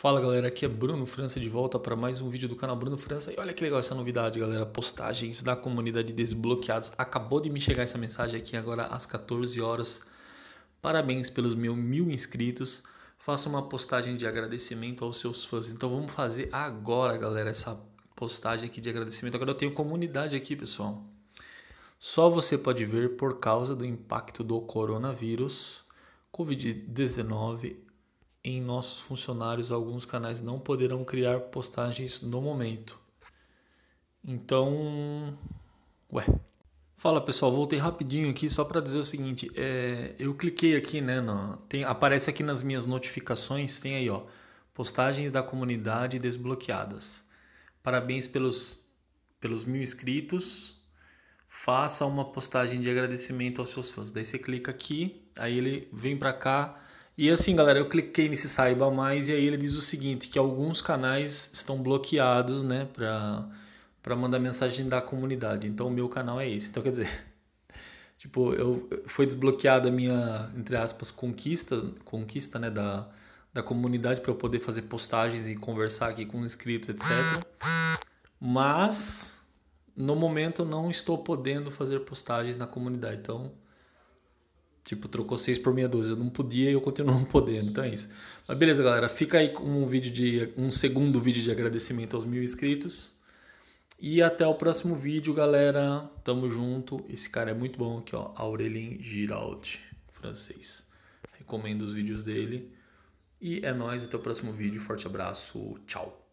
Fala galera, aqui é Bruno França de volta para mais um vídeo do canal Bruno França. E olha que legal essa novidade, galera. Postagens da comunidade desbloqueados. Acabou de me chegar essa mensagem aqui agora às 14 horas. Parabéns pelos meus mil inscritos. Faça uma postagem de agradecimento aos seus fãs. Então vamos fazer agora, galera, essa postagem aqui de agradecimento. Agora eu tenho comunidade aqui, pessoal. Só você pode ver por causa do impacto do coronavírus, Covid-19 em nossos funcionários, alguns canais não poderão criar postagens no momento. Então, ué. Fala pessoal, voltei rapidinho aqui só para dizer o seguinte: é, eu cliquei aqui, né? No, tem, aparece aqui nas minhas notificações, tem aí ó, postagens da comunidade desbloqueadas. Parabéns pelos pelos mil inscritos. Faça uma postagem de agradecimento aos seus fãs. Daí você clica aqui, aí ele vem para cá e assim, galera, eu cliquei nesse saiba mais e aí ele diz o seguinte, que alguns canais estão bloqueados, né, para para mandar mensagem da comunidade. Então o meu canal é esse. Então quer dizer, tipo, eu foi desbloqueada a minha, entre aspas, conquista, conquista, né, da da comunidade para eu poder fazer postagens e conversar aqui com inscritos, etc. Mas no momento não estou podendo fazer postagens na comunidade. Então, Tipo, trocou seis por meia dúzia. Eu não podia e eu continuo não podendo. Então é isso. Mas beleza, galera. Fica aí com um vídeo de. um segundo vídeo de agradecimento aos mil inscritos. E até o próximo vídeo, galera. Tamo junto. Esse cara é muito bom aqui, ó. Aurelien Giraud, francês. Recomendo os vídeos dele. E é nóis, até o próximo vídeo. Forte abraço, tchau.